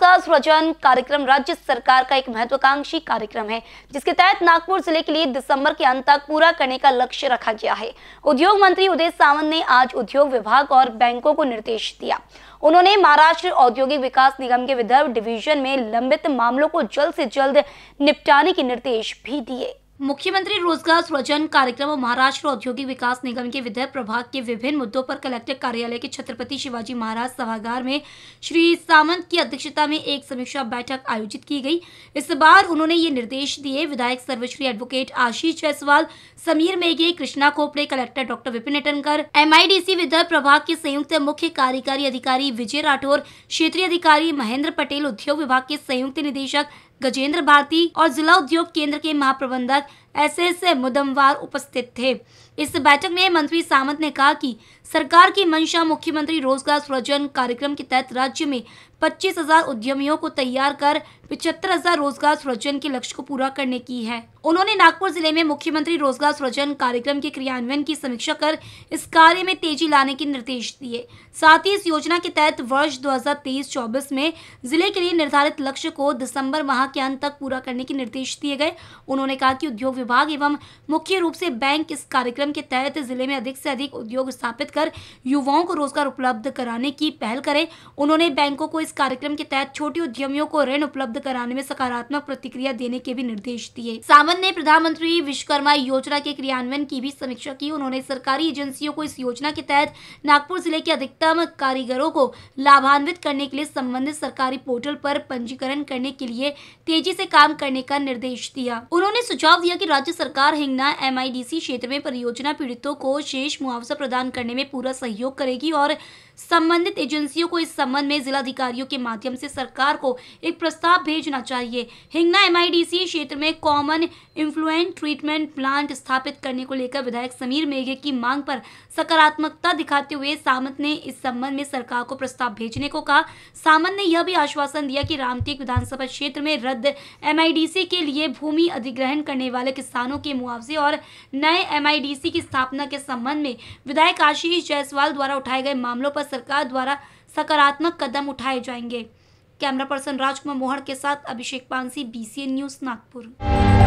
रोजगार सृजन कार्यक्रम राज्य सरकार का एक महत्वाकांक्षी कार्यक्रम है जिसके तहत नागपुर जिले के लिए दिसंबर के अंत तक पूरा करने का लक्ष्य रखा गया है उद्योग मंत्री उदय सावंत ने आज उद्योग विभाग और बैंकों को निर्देश दिया उन्होंने महाराष्ट्र औद्योगिक विकास निगम के विदर्भ डिवीजन में लंबित मामलों को जल्द से जल्द निपटाने के निर्देश भी दिए मुख्यमंत्री रोजगार सृजन कार्यक्रम और महाराष्ट्र औद्योगिक विकास निगम के विधेयक प्रभाग के विभिन्न मुद्दों पर कलेक्टर कार्यालय के छत्रपति शिवाजी महाराज सभागार में श्री सामंत की अध्यक्षता में एक समीक्षा बैठक आयोजित की गई इस बार उन्होंने ये निर्देश दिए विधायक सर्वश्री advocate Ashish Jaiswal Sameer Meghe Krishna Khopde collector doctor Vipin Etankar M I प्रभाग के संयुक्त मुख्य कार्यकारी अधिकारी विजय राठौर क्षेत्रीय अधिकारी महेंद्र पटेल उद्योग विभाग के संयुक्त निदेशक गजेंद्र भारती और जिला उद्योग केंद्र के महाप्रबंधक ऐसे ऐसे मुदमवार उपस्थित थे इस बैठक में मंत्री सामंत ने कहा कि सरकार की मंशा मुख्यमंत्री रोजगार सृजन कार्यक्रम के तहत राज्य में पच्चीस हजार उद्यमियों को तैयार कर पिछहत्तर हजार रोजगार सृजन के लक्ष्य को पूरा करने की है उन्होंने नागपुर जिले में मुख्यमंत्री रोजगार सृजन कार्यक्रम के क्रियान्वयन की समीक्षा कर इस कार्य में तेजी लाने के निर्देश दिए साथ ही इस योजना के तहत वर्ष दो हजार में जिले के लिए निर्धारित लक्ष्य को दिसम्बर माह के अंत तक पूरा करने के निर्देश दिए गए उन्होंने कहा की उद्योग विभाग एवं मुख्य रूप से बैंक इस कार्यक्रम के तहत जिले में अधिक से अधिक उद्योग स्थापित कर युवाओं को रोजगार उपलब्ध कराने की पहल करे उन्होंने बैंकों को इस कार्यक्रम के तहत छोटी उद्यमियों को ऋण उपलब्ध कराने में सकारात्मक प्रतिक्रिया देने के भी निर्देश दिए सावंत ने प्रधानमंत्री विश्वकर्मा योजना के क्रियान्वयन की भी समीक्षा की उन्होंने सरकारी एजेंसियों को इस योजना के तहत नागपुर जिले के अधिकतम कारीगरों को लाभान्वित करने के लिए संबंधित सरकारी पोर्टल पर पंजीकरण करने के लिए तेजी से काम करने का निर्देश दिया उन्होंने सुझाव दिया कि राज्य सरकार हिंगना एमआईडीसी क्षेत्र में परियोजना पीड़ितों को शेष मुआवजा प्रदान करने में पूरा सहयोग करेगी और संबंधित एजेंसियों को इस संबंध में जिलाधिकारियों के माध्यम से सरकार को एक प्रस्ताव भेजना चाहिए हिंगना एमआईडीसी क्षेत्र में कॉमन इन्फ्लुएंट ट्रीटमेंट प्लांट स्थापित करने को लेकर विधायक समीर मेघे की मांग पर सकारात्मकता दिखाते हुए सामंत ने इस संबंध में सरकार को प्रस्ताव भेजने को कहा सामंत ने यह भी आश्वासन दिया कि रामटेक विधानसभा क्षेत्र में रद्द एमआईडीसी के लिए भूमि अधिग्रहण करने वाले किसानों के मुआवजे और नए एम की स्थापना के संबंध में विधायक आशीष जायसवाल द्वारा उठाए गए मामलों पर सरकार द्वारा सकारात्मक कदम उठाए जाएंगे कैमरा पर्सन राजकुमार मोहन के साथ अभिषेक पानसी बी न्यूज नागपुर